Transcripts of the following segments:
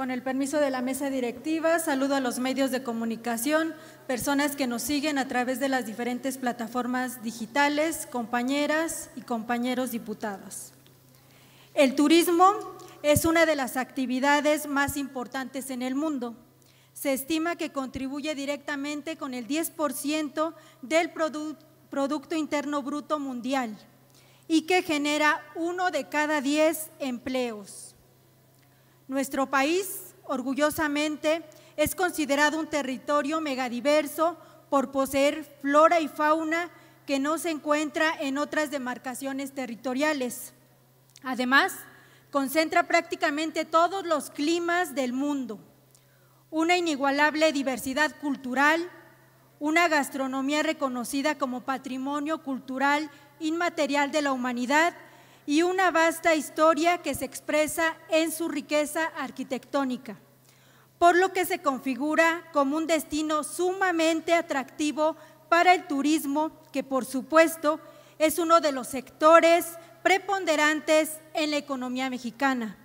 Con el permiso de la mesa directiva, saludo a los medios de comunicación, personas que nos siguen a través de las diferentes plataformas digitales, compañeras y compañeros diputados. El turismo es una de las actividades más importantes en el mundo. Se estima que contribuye directamente con el 10% del Producto Interno Bruto Mundial y que genera uno de cada 10 empleos. Nuestro país, orgullosamente, es considerado un territorio megadiverso por poseer flora y fauna que no se encuentra en otras demarcaciones territoriales. Además, concentra prácticamente todos los climas del mundo, una inigualable diversidad cultural, una gastronomía reconocida como patrimonio cultural inmaterial de la humanidad y una vasta historia que se expresa en su riqueza arquitectónica, por lo que se configura como un destino sumamente atractivo para el turismo, que por supuesto es uno de los sectores preponderantes en la economía mexicana.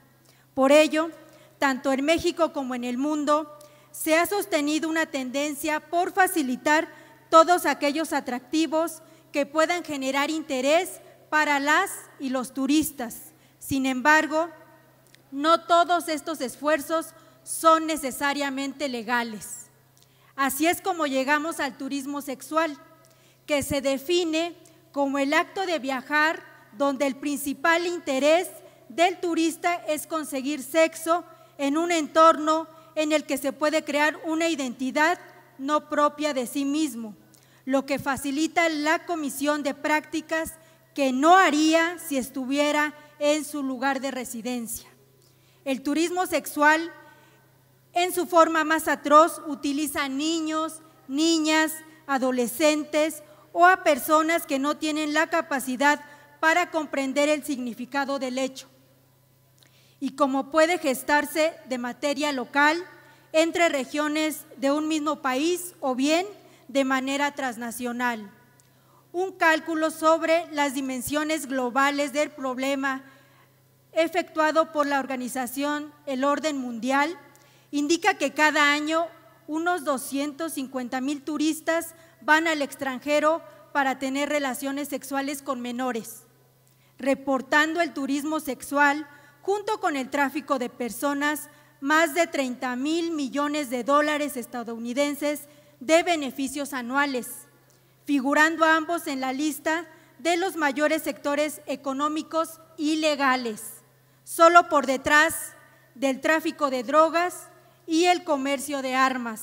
Por ello, tanto en México como en el mundo, se ha sostenido una tendencia por facilitar todos aquellos atractivos que puedan generar interés para las y los turistas. Sin embargo, no todos estos esfuerzos son necesariamente legales. Así es como llegamos al turismo sexual, que se define como el acto de viajar donde el principal interés del turista es conseguir sexo en un entorno en el que se puede crear una identidad no propia de sí mismo, lo que facilita la comisión de prácticas que no haría si estuviera en su lugar de residencia. El turismo sexual, en su forma más atroz, utiliza a niños, niñas, adolescentes o a personas que no tienen la capacidad para comprender el significado del hecho. Y como puede gestarse de materia local entre regiones de un mismo país o bien de manera transnacional un cálculo sobre las dimensiones globales del problema efectuado por la organización El Orden Mundial indica que cada año unos 250 mil turistas van al extranjero para tener relaciones sexuales con menores, reportando el turismo sexual junto con el tráfico de personas más de 30 mil millones de dólares estadounidenses de beneficios anuales figurando ambos en la lista de los mayores sectores económicos ilegales, solo por detrás del tráfico de drogas y el comercio de armas.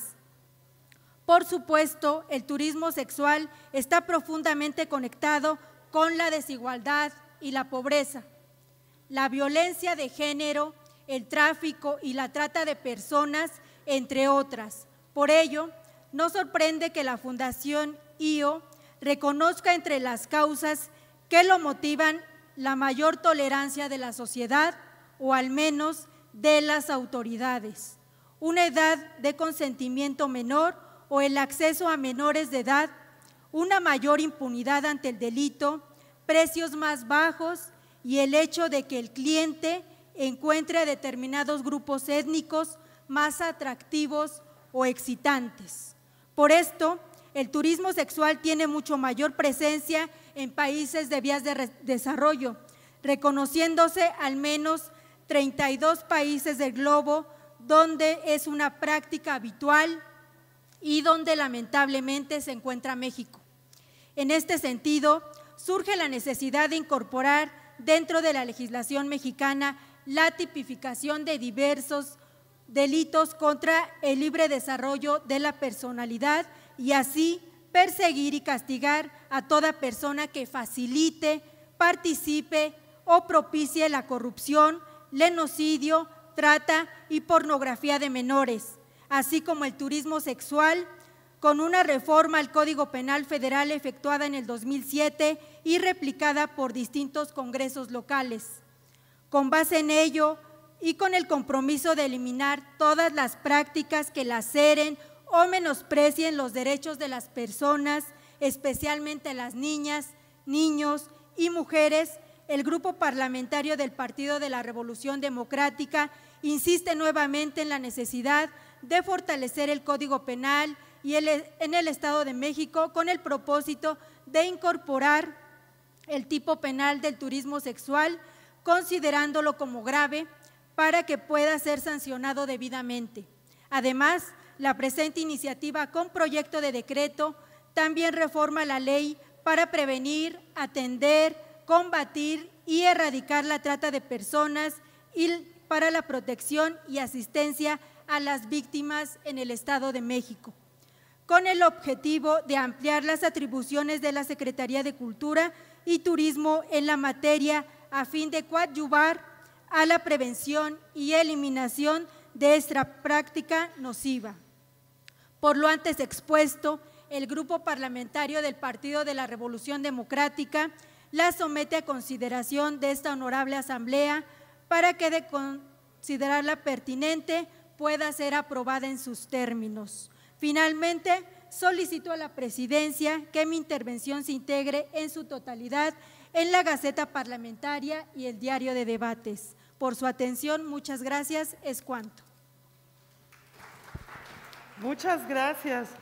Por supuesto, el turismo sexual está profundamente conectado con la desigualdad y la pobreza. La violencia de género, el tráfico y la trata de personas, entre otras. Por ello, no sorprende que la Fundación IO reconozca entre las causas que lo motivan la mayor tolerancia de la sociedad o al menos de las autoridades, una edad de consentimiento menor o el acceso a menores de edad, una mayor impunidad ante el delito, precios más bajos y el hecho de que el cliente encuentre a determinados grupos étnicos más atractivos o excitantes. Por esto, el turismo sexual tiene mucho mayor presencia en países de vías de desarrollo, reconociéndose al menos 32 países del globo donde es una práctica habitual y donde lamentablemente se encuentra México. En este sentido, surge la necesidad de incorporar dentro de la legislación mexicana la tipificación de diversos delitos contra el libre desarrollo de la personalidad y así perseguir y castigar a toda persona que facilite, participe o propicie la corrupción, lenocidio, trata y pornografía de menores, así como el turismo sexual, con una reforma al Código Penal Federal efectuada en el 2007 y replicada por distintos congresos locales. Con base en ello y con el compromiso de eliminar todas las prácticas que laceren o menosprecien los derechos de las personas, especialmente las niñas, niños y mujeres, el grupo parlamentario del Partido de la Revolución Democrática insiste nuevamente en la necesidad de fortalecer el Código Penal y e, en el Estado de México con el propósito de incorporar el tipo penal del turismo sexual, considerándolo como grave para que pueda ser sancionado debidamente. Además, la presente iniciativa con proyecto de decreto también reforma la ley para prevenir, atender, combatir y erradicar la trata de personas y para la protección y asistencia a las víctimas en el Estado de México, con el objetivo de ampliar las atribuciones de la Secretaría de Cultura y Turismo en la materia a fin de coadyuvar a la prevención y eliminación de esta práctica nociva. Por lo antes expuesto, el Grupo Parlamentario del Partido de la Revolución Democrática la somete a consideración de esta honorable Asamblea para que de considerarla pertinente pueda ser aprobada en sus términos. Finalmente, solicito a la Presidencia que mi intervención se integre en su totalidad en la Gaceta Parlamentaria y el Diario de Debates por su atención. Muchas gracias. Es cuanto. Muchas gracias.